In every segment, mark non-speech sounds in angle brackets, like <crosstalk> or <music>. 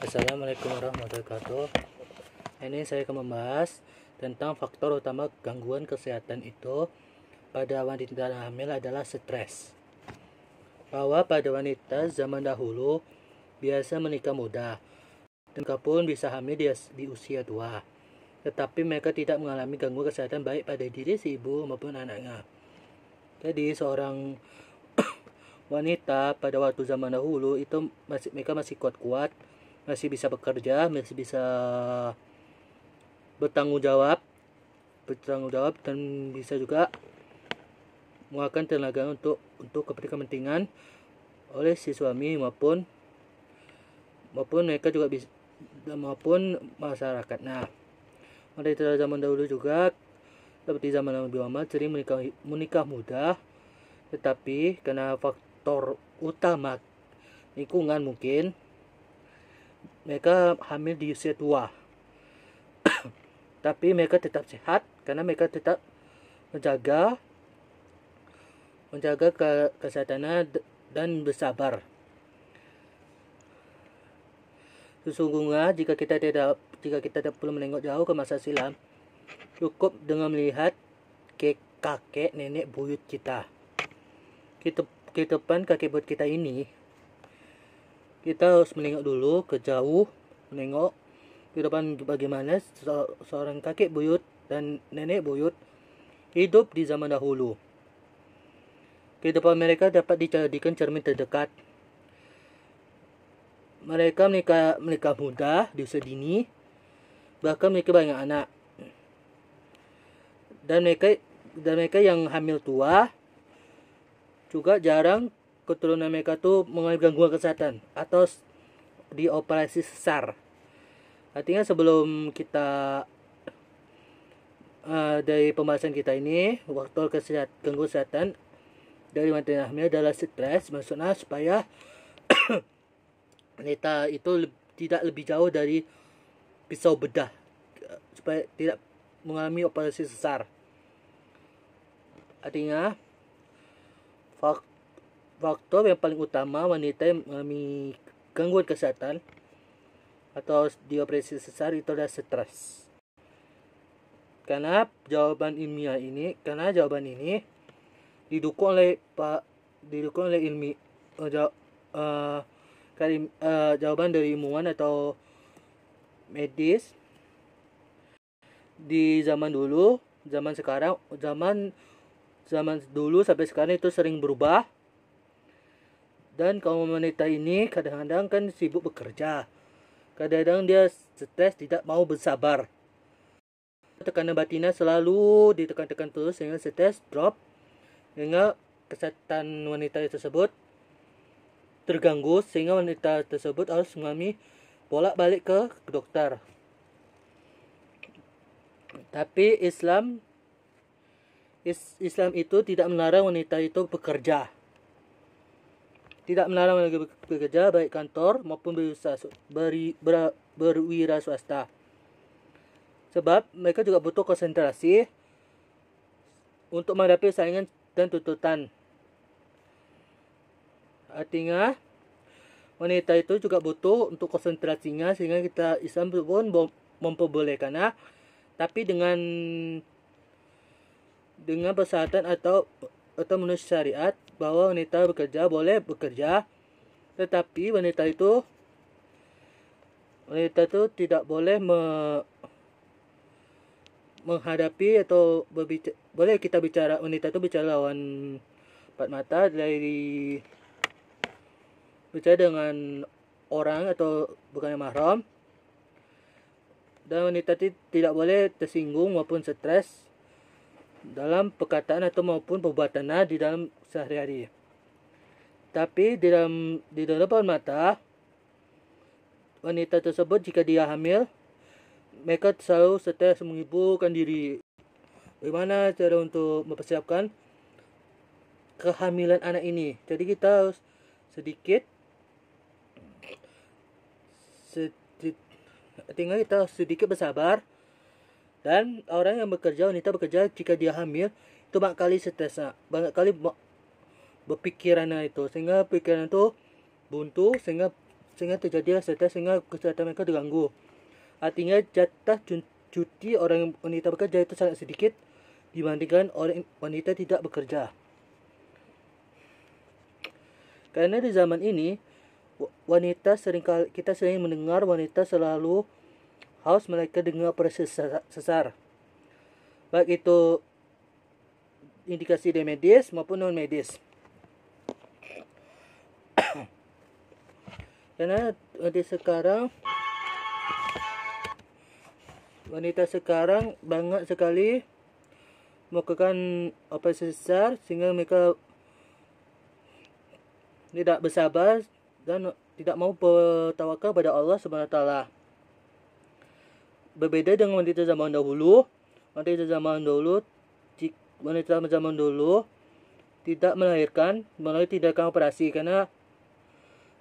Assalamualaikum warahmatullahi wabarakatuh Ini saya akan membahas tentang faktor utama gangguan kesehatan itu pada wanita hamil adalah stres Bahwa pada wanita zaman dahulu biasa menikah muda dan mereka pun bisa hamil di, di usia tua Tetapi mereka tidak mengalami gangguan kesehatan baik pada diri si ibu maupun anaknya Jadi seorang <coughs> wanita pada waktu zaman dahulu itu masih mereka masih kuat-kuat masih bisa bekerja masih bisa bertanggung jawab bertanggung jawab dan bisa juga mengeluarkan tenaga untuk untuk kepentingan oleh si suami maupun maupun mereka juga bisa maupun masyarakat. Nah, pada itu zaman dahulu juga seperti zaman Nabi Muhammad sering menikah menikah muda tetapi karena faktor utama lingkungan mungkin mereka hamil di usia tua. <coughs> Tapi mereka tetap sehat karena mereka tetap menjaga menjaga ke kesehatannya dan bersabar. Sesungguhnya jika kita tidak jika kita tidak perlu menengok jauh ke masa silam, cukup dengan melihat ke kakek nenek buyut kita. Kita ke depan kakek buyut kita ini kita harus menengok dulu ke jauh menengok kehidupan bagaimana seorang kakek buyut dan nenek buyut hidup di zaman dahulu. Kehidupan mereka dapat dijadikan cermin terdekat. Mereka menikah, menikah muda di usia dini, bahkan mereka banyak anak. Dan mereka dan mereka yang hamil tua juga jarang keturunan mereka tuh mengalami gangguan kesehatan atau dioperasi sesar. Artinya sebelum kita uh, dari pembahasan kita ini waktu kesehatan gangguan kesehatan dari wanita hamil adalah stres maksudnya supaya <coughs> wanita itu le tidak lebih jauh dari pisau bedah supaya tidak mengalami operasi sesar artinya fak faktor yang paling utama wanita yang mengalami gangguan kesehatan atau dioperasi sesar itu adalah stres. Karena jawaban ilmiah ini, karena jawaban ini didukung oleh pak didukung oleh ilmi uh, eh, jaw, uh, eh, karim, uh, eh, jawaban dari ilmuwan atau medis di zaman dulu, zaman sekarang, zaman zaman dulu sampai sekarang itu sering berubah dan kaum wanita ini kadang-kadang kan sibuk bekerja. Kadang-kadang dia stres tidak mau bersabar. Tekanan batinnya selalu ditekan-tekan terus sehingga stres drop. Sehingga kesehatan wanita tersebut terganggu sehingga wanita tersebut harus mengalami bolak-balik ke dokter. Tapi Islam Islam itu tidak melarang wanita itu bekerja tidak melarang warga bekerja baik kantor maupun berusaha, beri, ber, berwira swasta. Sebab mereka juga butuh konsentrasi untuk menghadapi saingan dan tuntutan. Artinya, wanita itu juga butuh untuk konsentrasinya sehingga kita Islam pun memperbolehkan ya. tapi dengan dengan persyaratan atau atau menurut syariat bahwa wanita bekerja boleh bekerja, tetapi wanita itu wanita itu tidak boleh me, menghadapi atau berbicara, boleh kita bicara wanita itu bicara lawan empat mata dari bicara dengan orang atau bukan yang mahram dan wanita itu tidak boleh tersinggung maupun stres dalam perkataan atau maupun perbuatannya di dalam sehari-hari. Tapi di dalam di depan mata wanita tersebut jika dia hamil, mereka selalu setia menghiburkan diri. Bagaimana cara untuk mempersiapkan kehamilan anak ini? Jadi kita harus sedikit sedikit tinggal kita harus sedikit bersabar dan orang yang bekerja, wanita bekerja jika dia hamil itu banyak kali stres banyak kali berpikirannya itu sehingga pikiran itu buntu sehingga sehingga terjadi stres sehingga kesehatan mereka terganggu. Artinya jatah cuti orang wanita bekerja itu sangat sedikit dibandingkan orang wanita tidak bekerja. Karena di zaman ini wanita sering kita sering mendengar wanita selalu haus mereka dengan operasi sesar baik itu indikasi dari medis maupun non medis <coughs> karena di sekarang wanita sekarang banyak sekali melakukan operasi sesar sehingga mereka tidak bersabar dan tidak mau bertawakal pada Allah Subhanahu wa taala berbeda dengan wanita zaman dahulu wanita zaman dahulu wanita zaman dahulu tidak melahirkan melalui tindakan operasi karena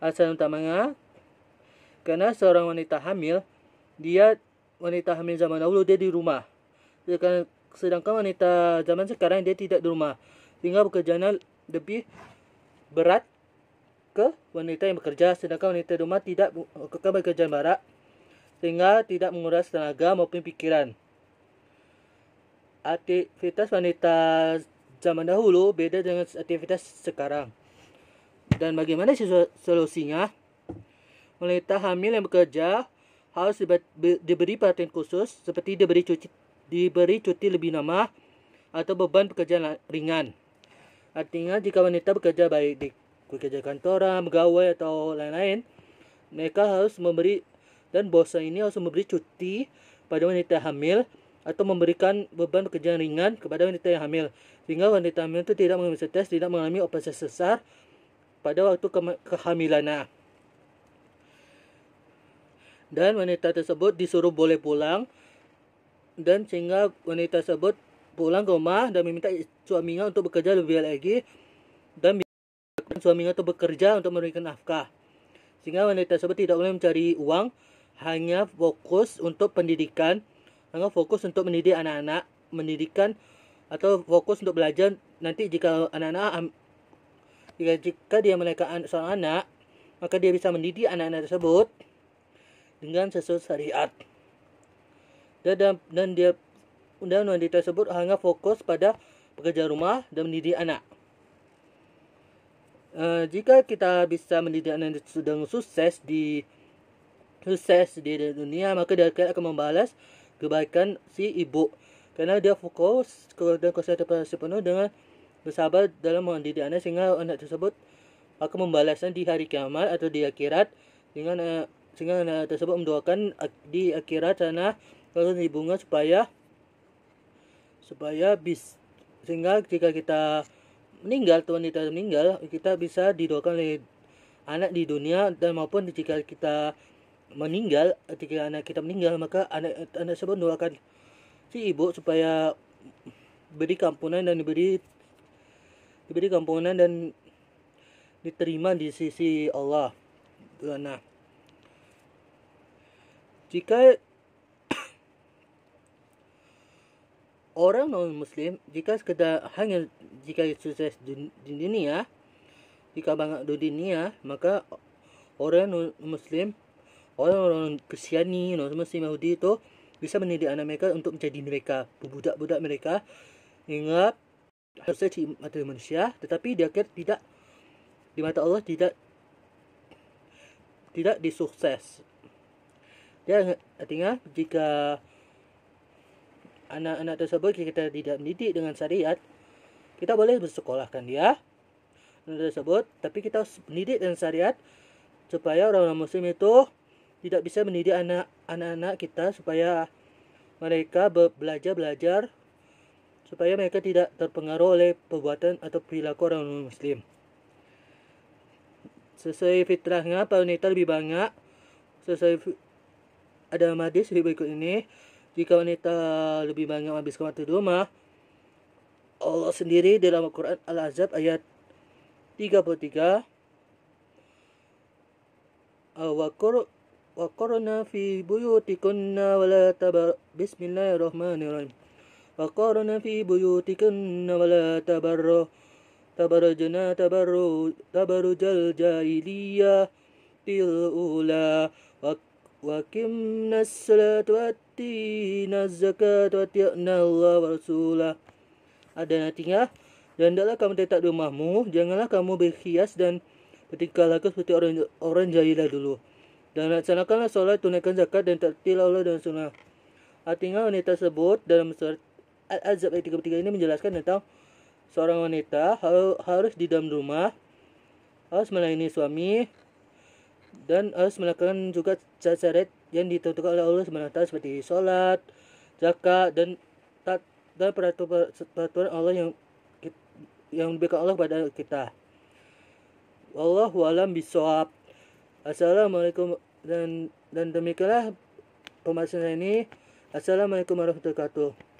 alasan utamanya karena seorang wanita hamil dia wanita hamil zaman dahulu dia di rumah sedangkan, sedangkan wanita zaman sekarang dia tidak di rumah sehingga pekerjaannya lebih berat ke wanita yang bekerja sedangkan wanita di rumah tidak melakukan pekerjaan barat sehingga tidak menguras tenaga maupun pikiran. Aktivitas wanita zaman dahulu beda dengan aktivitas sekarang. Dan bagaimana solusinya? Wanita hamil yang bekerja harus diberi perhatian khusus seperti diberi cuti diberi cuti lebih lama atau beban pekerjaan ringan. Artinya jika wanita bekerja baik di pekerja kantoran, pegawai atau lain-lain, mereka harus memberi dan bosan ini harus memberi cuti pada wanita hamil atau memberikan beban pekerjaan ringan kepada wanita yang hamil sehingga wanita hamil itu tidak mengalami stres tidak mengalami operasi sesar pada waktu ke kehamilannya dan wanita tersebut disuruh boleh pulang dan sehingga wanita tersebut pulang ke rumah dan meminta suaminya untuk bekerja lebih lagi dan suaminya untuk bekerja untuk memberikan nafkah sehingga wanita tersebut tidak boleh mencari uang hanya fokus untuk pendidikan, hanya fokus untuk mendidik anak-anak, mendidikan atau fokus untuk belajar nanti jika anak-anak jika, jika dia mereka an seorang anak maka dia bisa mendidik anak-anak tersebut dengan sesuai syariat dan, dan, dia undang wanita tersebut hanya fokus pada pekerja rumah dan mendidik anak e, jika kita bisa mendidik anak yang sudah sukses di sukses di dunia maka dia akan membalas kebaikan si ibu karena dia fokus dan konsentrasi sepenuh dengan bersabar dalam mendidik anak sehingga anak tersebut akan membalasnya di hari kiamat atau di akhirat dengan uh, sehingga anak tersebut mendoakan di akhirat sana kalau dibunga supaya supaya bis sehingga jika kita meninggal tuan kita meninggal kita bisa didoakan oleh anak di dunia dan maupun jika kita meninggal ketika anak kita meninggal maka anak anak tersebut doakan si ibu supaya beri kampunan dan diberi diberi kampunan dan diterima di sisi Allah nah jika <coughs> orang non muslim jika sekedar hanya jika sukses di dunia jika bangga di dunia maka orang non muslim orang-orang Kristiani, orang Muslim Yahudi itu bisa mendidik anak mereka untuk menjadi mereka budak-budak mereka ingat harusnya di mata manusia tetapi di akhir tidak di mata Allah tidak tidak disukses dia artinya jika anak-anak tersebut kita tidak mendidik dengan syariat kita boleh bersekolahkan dia anak tersebut tapi kita harus mendidik dengan syariat supaya orang-orang muslim itu tidak bisa mendidik anak anak-anak kita supaya mereka be belajar belajar supaya mereka tidak terpengaruh oleh perbuatan atau perilaku orang non-muslim. Sesuai fitrahnya, para wanita lebih banyak. Sesuai ada hadis berikut ini, jika wanita lebih banyak habis waktu di rumah, Allah sendiri dalam Al-Quran Al-Azab ayat 33 Wa وقرنا في بيوتكن ولا تبر بسم الله الرحمن الرحيم وقرنا في بيوتكن ولا تبر تبرجنا تبر تبرج الجاهلية الأولى وقمنا الصلاة وأتينا الزكاة وأطعنا الله ورسوله ada nantinya dan tidaklah kamu tetap rumahmu janganlah kamu berhias dan bertingkah laku seperti orang orang jahilah dulu dan laksanakanlah sholat, tunaikan zakat, dan taatilah Allah dan sunnah. Artinya wanita tersebut dalam surat Al-Azab ayat 33 ini menjelaskan tentang seorang wanita harus di dalam rumah, harus melayani suami, dan harus melakukan juga syarat yang ditentukan oleh Allah SWT seperti sholat, zakat, dan tak dan peraturan Allah yang yang diberikan Allah kepada kita. Wallahu alam bisawab. Assalamualaikum dan dan demikianlah pembahasan ini assalamualaikum warahmatullahi wabarakatuh